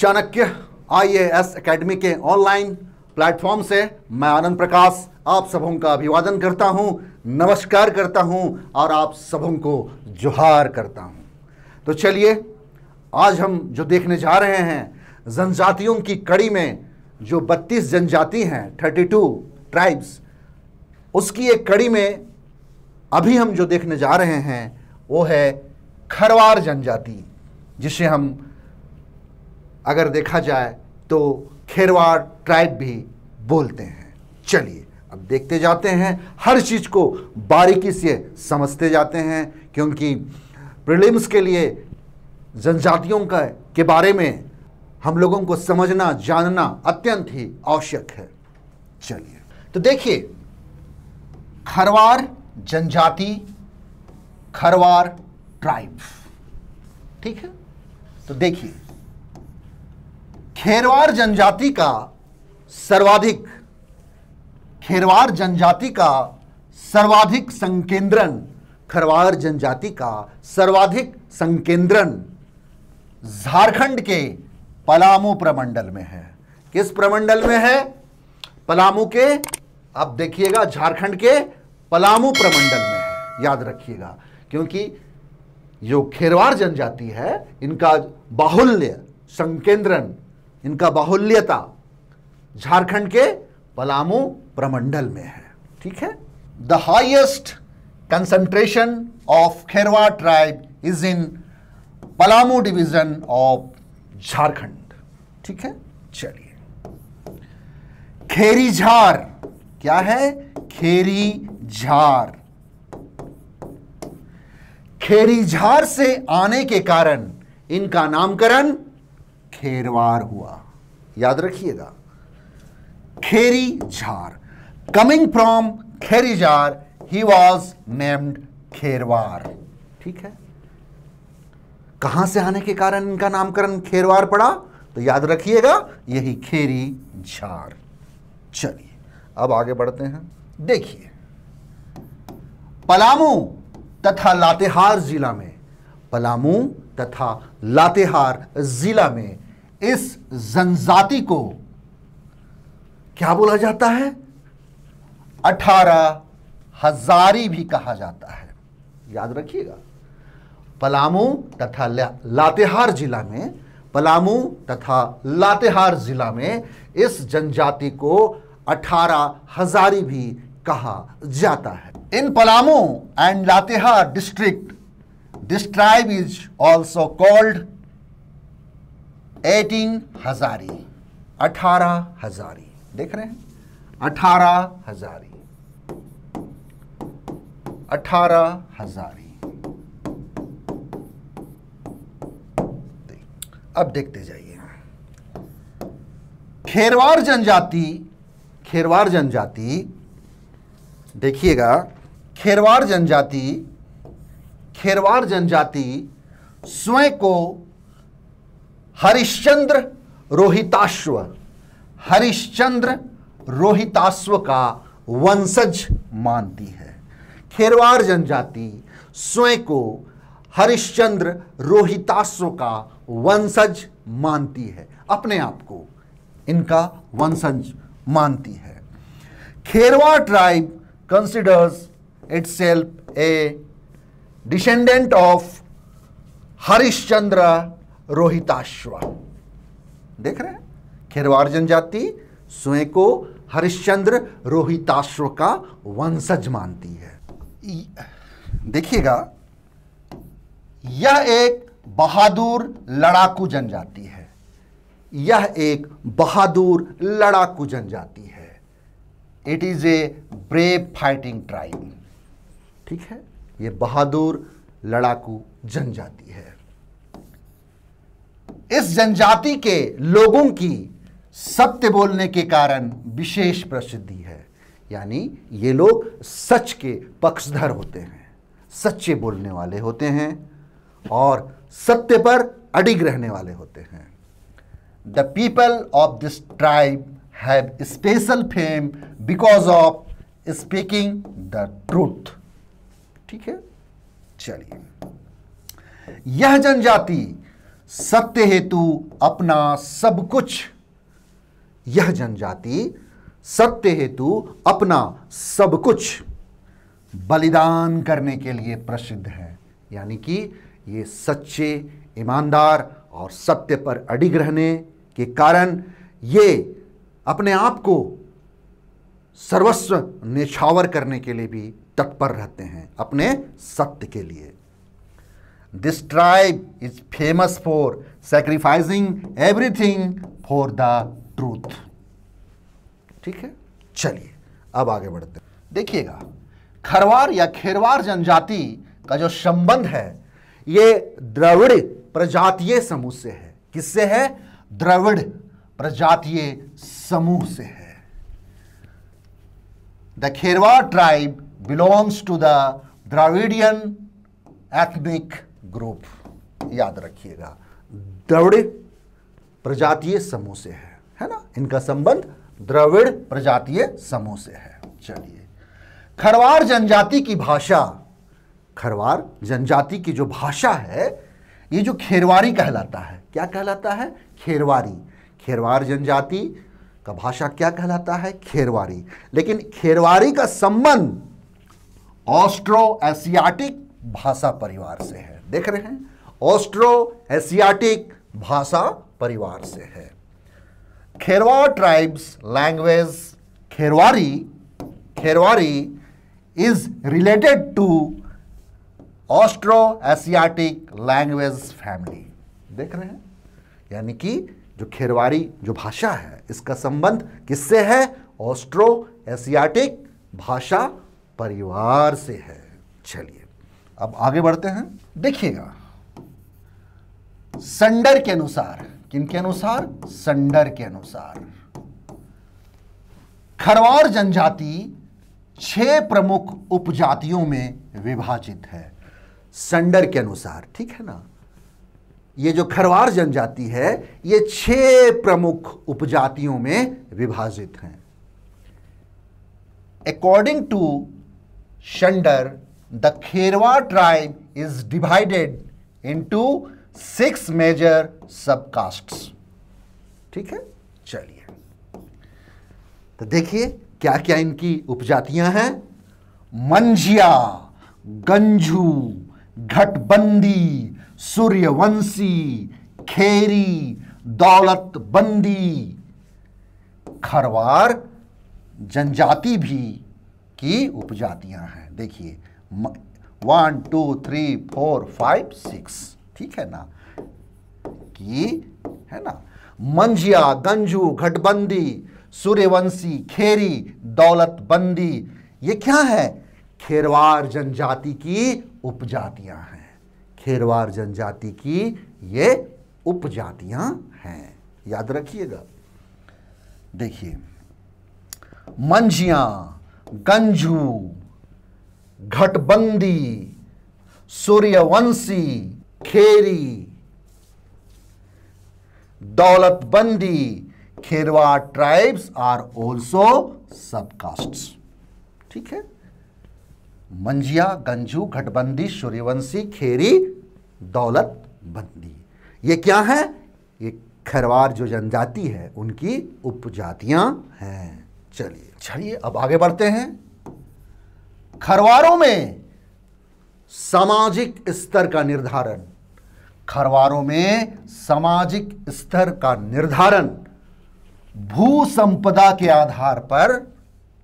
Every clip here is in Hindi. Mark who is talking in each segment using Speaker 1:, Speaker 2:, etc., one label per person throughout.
Speaker 1: चाणक्य आईएएस एकेडमी के ऑनलाइन प्लेटफॉर्म से मैं आनंद प्रकाश आप सबों का अभिवादन करता हूं नमस्कार करता हूं और आप सबों को जोहार करता हूं तो चलिए आज हम जो देखने जा रहे हैं जनजातियों की कड़ी में जो 32 जनजाति हैं 32 ट्राइब्स उसकी एक कड़ी में अभी हम जो देखने जा रहे हैं वो है खरवार जनजाति जिसे हम अगर देखा जाए तो खेरवाड़ ट्राइब भी बोलते हैं चलिए अब देखते जाते हैं हर चीज़ को बारीकी से समझते जाते हैं क्योंकि प्रिलिम्स के लिए जनजातियों का के बारे में हम लोगों को समझना जानना अत्यंत ही आवश्यक है चलिए तो देखिए खरवार जनजाति खरवार ट्राइब ठीक है तो देखिए खेरवार जनजाति का सर्वाधिक खेरवार जनजाति का सर्वाधिक संकेंद्रण खरवार जनजाति का सर्वाधिक संकेंद्रण झारखंड के पलामू प्रमंडल में है किस प्रमंडल में है पलामू के आप देखिएगा झारखंड के पलामू प्रमंडल में है याद रखिएगा क्योंकि जो खेरवार जनजाति है इनका बाहुल्य संकेंद्रण इनका बाहुल्यता झारखंड के पलामू प्रमंडल में है ठीक है the highest concentration of Kherwa tribe is in Palamu division of Jharkhand ठीक है चलिए खेरी झार क्या है खेरी झार खेरी झार से आने के कारण इनका नामकरण खेरवार हुआ याद रखिएगा खेरी झार कमिंग फ्रॉम खेरी झार ही वॉज नेम्ड खेरवार ठीक है कहां से आने के कारण इनका नामकरण खेरवार पड़ा तो याद रखिएगा यही खेरी झार चलिए अब आगे बढ़ते हैं देखिए पलामू तथा लातेहार जिला में पलामू तथा लातेहार ज़िला में इस जनजाति को क्या बोला जाता है अठारह हजारी भी कहा जाता है याद रखिएगा पलामू तथा लातेहार जिला में पलामू तथा लातेहार जिला में इस जनजाति को अठारह हजारी भी कहा जाता है in Palamu and Latehar district This tribe is also called 18 Hazari. 18 Hazari. देख रहे हैं 18 Hazari. 18 Hazari. अब देखते जाइए खेरवार जनजाति खेरवार जनजाति देखिएगा खेरवार जनजाति खेरवार जनजाति स्वयं को हरिश्चंद्र रोहिताश्व हरिश्चंद्र रोहिताश्व का वंशज मानती है खेरवार जनजाति स्वयं को हरिश्चंद्र रोहिताश्व का वंशज मानती है अपने आप को इनका वंशज मानती है tribe considers itself a descendant of Harishchandra Rohitashva देख रहे हैं खेरवार जनजाति स्वयं को हरिश्चंद्र रोहिताश्व का वंशज मानती है देखिएगा यह एक बहादुर लड़ाकू जनजाति है यह एक बहादुर लड़ाकू जनजाति है it is a brave fighting tribe ठीक है ये बहादुर लड़ाकू जनजाति है इस जनजाति के लोगों की सत्य बोलने के कारण विशेष प्रसिद्धि है यानी ये लोग सच के पक्षधर होते हैं सच्चे बोलने वाले होते हैं और सत्य पर अडिग रहने वाले होते हैं the people of this tribe have special fame because of speaking the truth ठीक है चलिए यह जनजाति सत्य हेतु अपना सब कुछ यह जनजाति सत्य हेतु अपना सब कुछ बलिदान करने के लिए प्रसिद्ध है यानी कि ये सच्चे ईमानदार और सत्य पर अडिग रहने के कारण ये अपने आप को सर्वस्व निछावर करने के लिए भी तत्पर रहते हैं अपने सत्य के लिए this tribe is famous for sacrificing everything for the truth ठीक है चलिए अब आगे बढ़ते देखिएगा खरवार या खेरवार जनजाति का जो संबंध है ये द्रविड़ प्रजातीय समूह से है किससे है द्रविड़ प्रजातीय समूह से है the Kherwar tribe belongs to the Dravidian ethnic group याद रखिएगा द्रविड़ प्रजातीय समूह से है है ना इनका संबंध द्रविड़ प्रजातीय समूह से है चलिए खरवार जनजाति की भाषा खरवार जनजाति की जो भाषा है ये जो खेरवारी कहलाता है क्या कहलाता है खेरवारी खेरवार जनजाति का भाषा क्या कहलाता है खेरवारी लेकिन खेरवारी का संबंध ऑस्ट्रो एशियाटिक भाषा परिवार से है देख रहे हैं ऑस्ट्रो एशियाटिक भाषा परिवार से है Kherwa tribes language Kherwari Kherwari is related to Austro Asiatic language family देख रहे हैं यानी कि जो खेरवारी जो भाषा है इसका संबंध किससे है ऑस्ट्रो एशियाटिक भाषा परिवार से है चलिए अब आगे बढ़ते हैं देखिएगा संडर के अनुसार किन के अनुसार संडर के अनुसार खरवार जनजाति छह प्रमुख उपजातियों में विभाजित है संडर के अनुसार ठीक है ना ये जो खरवार जनजाति है ये छह प्रमुख उपजातियों में विभाजित हैं अकॉर्डिंग टू शंडर the Kherwa tribe is divided into six major subcaste ठीक है चलिए तो देखिए क्या क्या इनकी उपजातियां हैं मंजिया गंजू घटबंदी सूर्यवंशी खेरी दौलतबंदी खरवार जनजाति भी की उपजातियां हैं देखिए one two three four five six ठीक है ना की है ना मंजिया गंजू घटबंदी सूर्यवंशी खेरी दौलतबंदी ये क्या है खेरवार जनजाति की उपजातियां हैं खेरवार जनजाति की ये उपजातियां हैं याद रखिएगा देखिए Manjhia Ganju Ghatbandi Suryavanshi Kheri Daulatbandi Kherwa tribes are also subcaste ठीक है मंजिया गंजू घटबंदी सूर्यवंशी खेरी दौलत बंदी ये क्या है ये खरवार जो जनजाति है उनकी उपजातियां हैं चलिए चलिए अब आगे बढ़ते हैं खरवारों में सामाजिक स्तर का निर्धारण खरवारों में सामाजिक स्तर का निर्धारण भू संपदा के आधार पर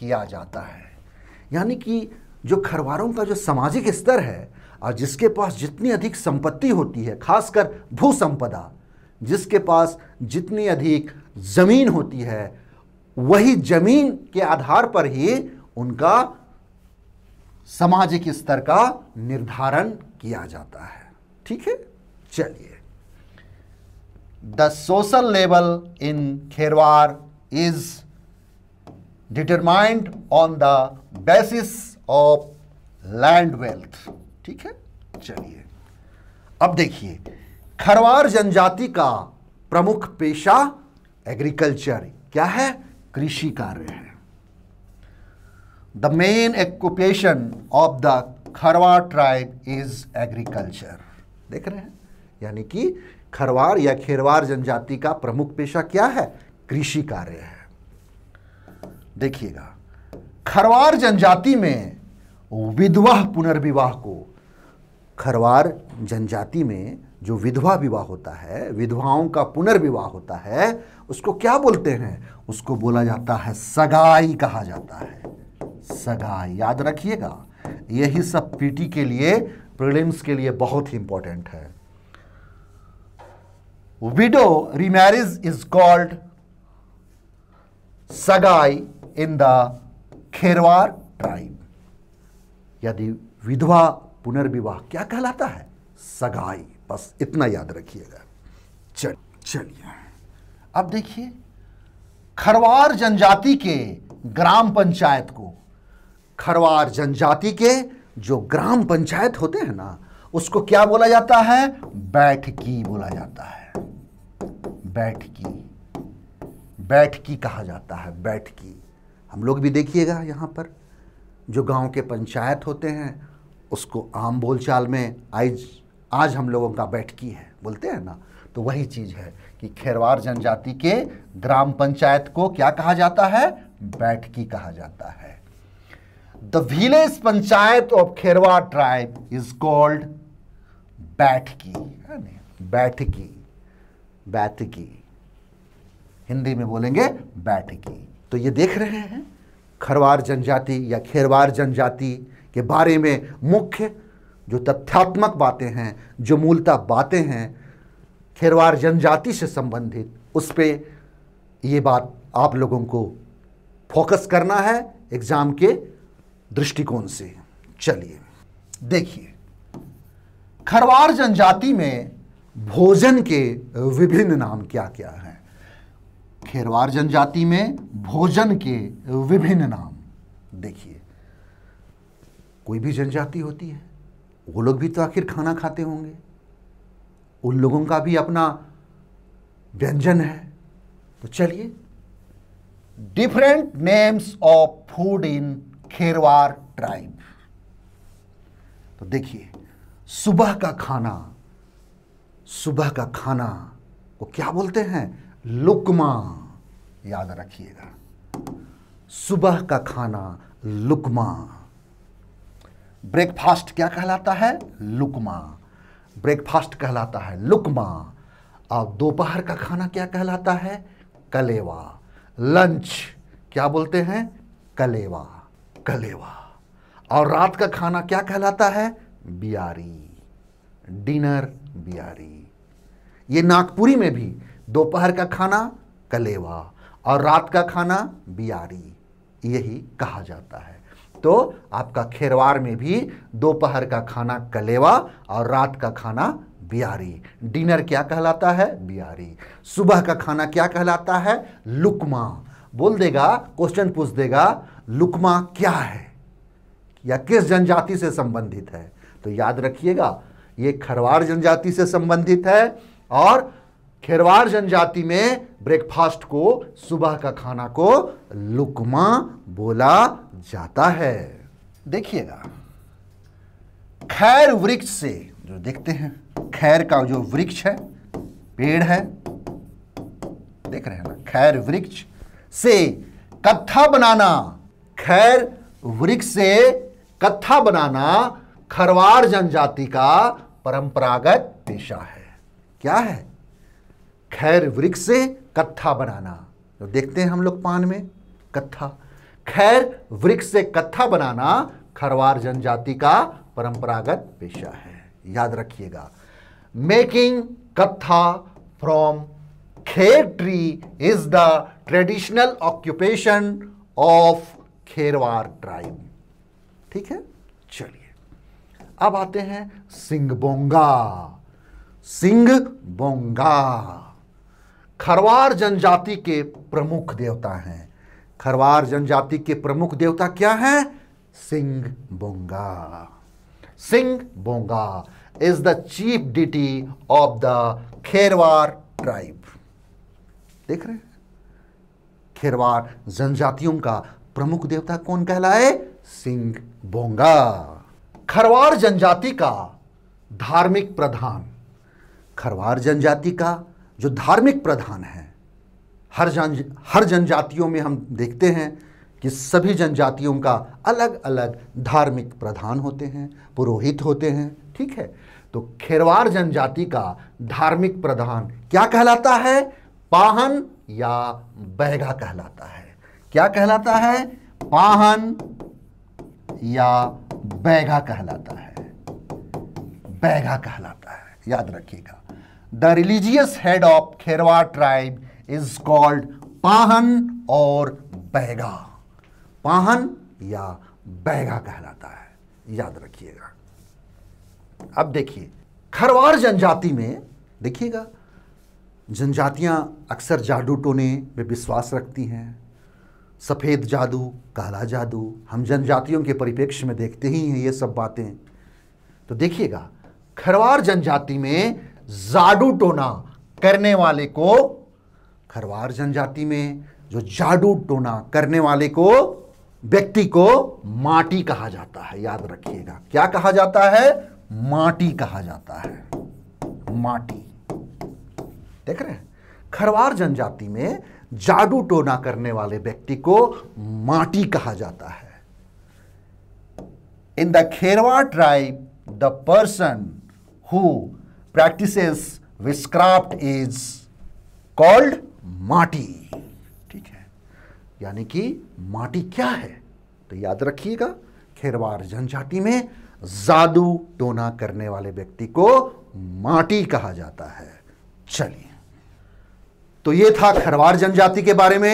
Speaker 1: किया जाता है यानी कि जो खरवारों का जो सामाजिक स्तर है और जिसके पास जितनी अधिक संपत्ति होती है खासकर भू संपदा जिसके पास जितनी अधिक ज़मीन होती है वही जमीन के आधार पर ही उनका सामाजिक स्तर का निर्धारण किया जाता है ठीक है चलिए the social level in Kherwar is determined on the basis of land wealth ठीक है चलिए अब देखिए खरवार जनजाति का प्रमुख पेशा एग्रीकल्चर क्या है कृषि कार्य है the main occupation of the Kharwar tribe is agriculture देख रहे हैं यानी कि खरवार या खेरवार जनजाति का प्रमुख पेशा क्या है कृषि कार्य है देखिएगा खरवार जनजाति में विधवा पुनर्विवाह को खरवार जनजाति में जो विधवा विवाह होता है विधवाओं का पुनर्विवाह होता है उसको क्या बोलते हैं उसको बोला जाता है सगाई कहा जाता है सगाई याद रखिएगा यही सब पीटी के लिए प्रिलिम्स के लिए बहुत ही इंपॉर्टेंट है widow remarriage is called sagai in the Kherwar tribe यदि विधवा पुनर्विवाह क्या कहलाता है सगाई बस इतना याद रखिएगा चल चलिए अब देखिए खरवार जनजाति के ग्राम पंचायत को खरवार जनजाति के जो ग्राम पंचायत होते हैं ना उसको क्या बोला जाता है बैठकी बोला जाता है बैठकी बैठकी कहा जाता है बैठकी हम लोग भी देखिएगा यहां पर जो गांव के पंचायत होते हैं उसको आम बोलचाल में आइज आज हम लोगों का बैठकी है बोलते हैं ना तो वही चीज़ है कि खेरवार जनजाति के ग्राम पंचायत को क्या कहा जाता है बैठकी कहा जाता है the village panchayat of Kherwar tribe is called baithaki baithaki बैठकी हिंदी में बोलेंगे बैठकी तो ये देख रहे हैं खरवार जनजाति या खेरवार जनजाति के बारे में मुख्य जो तथ्यात्मक बातें हैं जो मूलतः बातें हैं खेरवार जनजाति से संबंधित उस पर ये बात आप लोगों को फोकस करना है एग्ज़ाम के दृष्टिकोण से चलिए देखिए खरवार जनजाति में भोजन के विभिन्न नाम क्या क्या हैं खेरवार जनजाति में भोजन के विभिन्न नाम देखिए कोई भी जनजाति होती है वो लोग भी तो आखिर खाना खाते होंगे उन लोगों का भी अपना व्यंजन है तो चलिए different names of food in Kherwar tribe तो देखिए सुबह का खाना सुबह का खाना को क्या बोलते हैं लुकमा याद रखिएगा सुबह का खाना लुकमा ब्रेकफास्ट क्या कहलाता है लुकमा ब्रेकफास्ट कहलाता है लुकमा और दोपहर का खाना क्या कहलाता है कलेवा लंच क्या बोलते हैं कलेवा कलेवा और रात का खाना क्या कहलाता है बियारी डिनर बियारी ये नागपुरी में भी दोपहर का खाना कलेवा और रात का खाना बियारी यही कहा जाता है तो आपका खेरवार में भी दोपहर का खाना कलेवा और रात का खाना बियारी डिनर क्या कहलाता है बियारी सुबह का खाना क्या कहलाता है लुकमा बोल देगा क्वेश्चन पूछ देगा लुकमा क्या है या किस जनजाति से संबंधित है तो याद रखिएगा ये खरवार जनजाति से संबंधित है और खेरवार जनजाति में ब्रेकफास्ट को सुबह का खाना को लुकमा बोला जाता है देखिएगा खैर वृक्ष से जो देखते हैं खैर का जो वृक्ष है पेड़ है देख रहे हैं ना खैर वृक्ष से कत्था बनाना खैर वृक्ष से कत्था बनाना खरवार जनजाति का परंपरागत पेशा है क्या है खैर वृक्ष से कत्था बनाना तो देखते हैं हम लोग पान में कत्था खैर वृक्ष से कत्था बनाना खरवार जनजाति का परंपरागत पेशा है याद रखिएगा making kattha from khair tree is the traditional occupation of Kherwar tribe ठीक है चलिए अब आते हैं सिंह बोंगा सिंह बोंगा खरवार जनजाति के प्रमुख देवता हैं खरवार जनजाति के प्रमुख देवता क्या हैं Singh Bonga Singh Bonga is the chief deity of the Kherwar tribe देख रहे हैं खेरवार जनजातियों का प्रमुख देवता कौन कहलाए सिंह बोंगा खरवार जनजाति का धार्मिक प्रधान खरवार जनजाति का जो धार्मिक प्रधान है हर जन हर जनजातियों में हम देखते हैं कि सभी जनजातियों का अलग अलग धार्मिक प्रधान होते हैं पुरोहित होते हैं ठीक है तो खेरवार जनजाति का धार्मिक प्रधान क्या कहलाता है पाहन या बैगा कहलाता है क्या कहलाता है पाहन या बैगा कहलाता है बैगा कहलाता है याद रखिएगा the religious head of Kherwa tribe is called Pahan और Baiga. पाहन या बैगा कहलाता है याद रखिएगा अब देखिए खरवार जनजाति में देखिएगा जनजातियां अक्सर जादू टोने में विश्वास रखती हैं सफ़ेद जादू काला जादू हम जनजातियों के परिप्रेक्ष्य में देखते ही हैं ये सब बातें तो देखिएगा खरवार जनजाति में जादू टोना करने वाले को खरवार जनजाति में जो जादू टोना करने वाले को व्यक्ति को माटी कहा जाता है याद रखिएगा क्या कहा जाता है माटी कहा जाता है माटी देख रहे हैं खरवार जनजाति में जादू टोना करने वाले व्यक्ति को माटी कहा जाता है in the Kherwa tribe the person who practises witchcraft is called Mati ठीक है यानी कि माटी क्या है तो याद रखिएगा खेरवार जनजाति में जादू टोना करने वाले व्यक्ति को माटी कहा जाता है चलिए तो ये था खरवार जनजाति के बारे में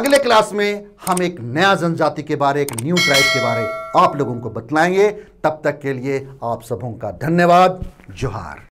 Speaker 1: अगले क्लास में हम एक नया जनजाति के बारे एक न्यू ट्राइब के बारे आप लोगों को बतलाएंगे तब तक के लिए आप सबों का धन्यवाद जोहार